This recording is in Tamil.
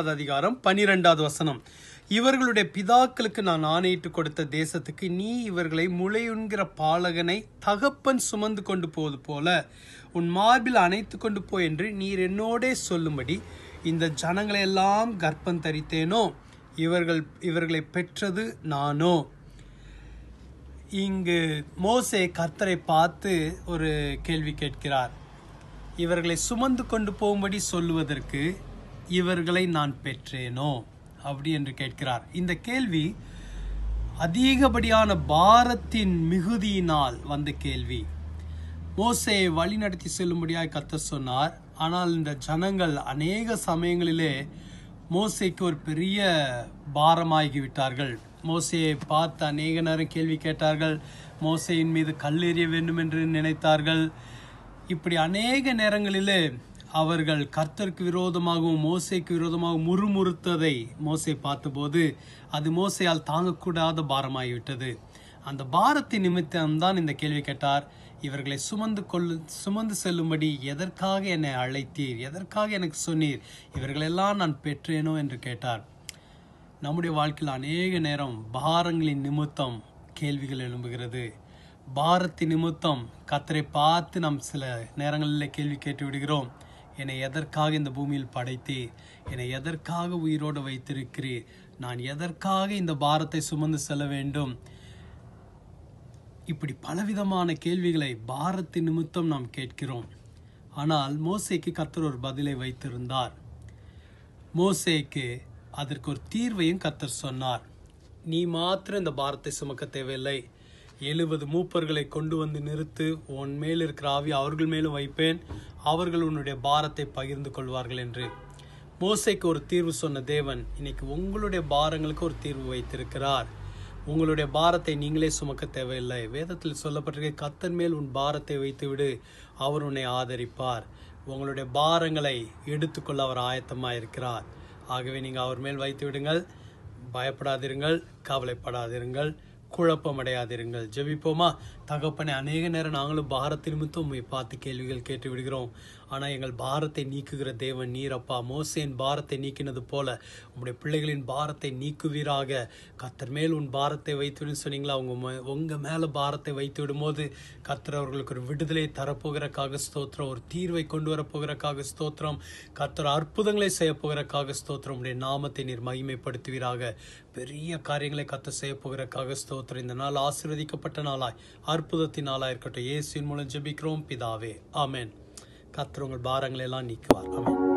பதினாறாவது அதிகாரம் பனிரெண்டாவது வசனம் இவர்களுடைய பிதாக்களுக்கு நான் ஆணையிட்டு கொடுத்த தேசத்துக்கு நீ இவர்களை முளையுண்கிற பாலகனை தகப்பன் சுமந்து கொண்டு போவது போல உன் மார்பில் அணைத்து கொண்டு போ என்று நீர் என்னோடே சொல்லும்படி இந்த ஜனங்களை எல்லாம் கர்ப்பம் தரித்தேனோ இவர்கள் இவர்களை பெற்றது நானோ இங்கு மோசே கர்த்தரை பார்த்து ஒரு கேள்வி கேட்கிறார் இவர்களை சுமந்து கொண்டு போகும்படி சொல்லுவதற்கு இவர்களை நான் பெற்றேனோ அப்படி என்று கேட்கிறார் இந்த கேள்வி அதிகப்படியான பாரத்தின் மிகுதியினால் வந்த கேள்வி மோசே வழிநடத்தி செல்லும்படியாக கத்த சொன்னார் ஆனால் இந்த ஜனங்கள் அநேக சமயங்களிலே மோசைக்கு ஒரு பெரிய பாரமாகிவிட்டார்கள் மோசையை பார்த்து அநேக நேரம் கேள்வி கேட்டார்கள் மோசையின் மீது கல்லெறிய வேண்டும் என்று நினைத்தார்கள் இப்படி அநேக நேரங்களிலே அவர்கள் கர்த்தருக்கு விரோதமாகவும் மோசைக்கு விரோதமாகவும் முறுமுறுத்ததை மோசை பார்த்தபோது அது மோசையால் தாங்கக்கூடாத பாரமாகிவிட்டது அந்த பாரத்தின் நிமித்தம்தான் இந்த கேள்வி கேட்டார் இவர்களை சுமந்து கொள்ளு சுமந்து செல்லும்படி எதற்காக என்னை அழைத்தீர் எதற்காக எனக்கு சொன்னீர் இவர்களெல்லாம் நான் பெற்றேனோ என்று கேட்டார் நம்முடைய வாழ்க்கையில் அநேக நேரம் பாரங்களின் நிமித்தம் கேள்விகள் எழும்புகிறது பாரத்தின் நிமித்தம் கத்தரை பார்த்து நாம் சில நேரங்களில் கேள்வி கேட்டு விடுகிறோம் என்னை எதற்காக இந்த பூமியில் படைத்தீர் என்னை எதற்காக உயிரோடு வைத்திருக்கிறீர் நான் எதற்காக இந்த பாரத்தை சுமந்து செல்ல வேண்டும் இப்படி பலவிதமான கேள்விகளை பாரத்தின் நிமித்தம் நாம் கேட்கிறோம் ஆனால் மோசைக்கு கத்தர் ஒரு பதிலை வைத்திருந்தார் மோசேக்கு அதற்கு ஒரு தீர்வையும் கத்தர் சொன்னார் நீ மாத்திரம் இந்த பாரத்தை சுமக்க தேவையில்லை எழுபது மூப்பர்களை கொண்டு வந்து நிறுத்து உன் மேல் இருக்கிற ஆவி அவர்கள் மேலும் வைப்பேன் அவர்கள் உன்னுடைய பாரத்தை பகிர்ந்து கொள்வார்கள் என்று மோசைக்கு ஒரு தீர்வு சொன்ன தேவன் இன்னைக்கு உங்களுடைய பாரங்களுக்கு ஒரு தீர்வு வைத்திருக்கிறார் உங்களுடைய பாரத்தை நீங்களே சுமக்க தேவையில்லை வேதத்தில் சொல்லப்பட்டிருக்க கத்தன் மேல் உன் பாரத்தை வைத்துவிடு அவர் உன்னை ஆதரிப்பார் உங்களுடைய பாரங்களை எடுத்துக்கொள்ள அவர் ஆயத்தமாக இருக்கிறார் ஆகவே நீங்கள் அவர் மேல் வைத்து விடுங்கள் பயப்படாதிருங்கள் கவலைப்படாதிருங்கள் குழப்பம் அடையாதிருங்கள் ஜெபிப்போமா தகப்பனை அநேக நேரம் நாங்களும் பாரத் நிமித்தம் உண்மை பார்த்து கேள்விகள் கேட்டு விடுகிறோம் ஆனால் எங்கள் பாரத்தை நீக்குகிற தேவன் நீரப்பா மோசேன் பாரத்தை நீக்கினது போல உங்களுடைய பிள்ளைகளின் பாரத்தை நீக்குவீராக கத்தர் மேல் உன் பாரத்தை வைத்துவிடுன்னு சொன்னீங்களா உங்க உங்கள் மேலே பாரத்தை வைத்து விடும்போது கத்தர் அவர்களுக்கு ஒரு விடுதலை தரப்போகிறக்காக ஸ்தோத்திரம் ஒரு தீர்வை கொண்டு வரப்போகிறக்காக ஸ்தோத்திரம் கத்தர் அற்புதங்களை செய்யப்போகிறக்காக ஸ்தோத்திரம் உடைய நாமத்தை நீர் மகிமைப்படுத்துவீராக பெரிய காரியங்களை கத்தர் செய்யப்போகிறக்காக ஸ்தோத்திரம் ஸ்தோத்திர இந்த நாள் ஆசீர்வதிக்கப்பட்ட நாளாய் அற்புதத்தின் நாளாக இருக்கட்டும் இயேசுவின் மூலம் ஜெபிக்கிறோம் பிதாவே ஆமேன் கத்திர பாரங்களெல்லாம் நீக்குவார் ஆமேன்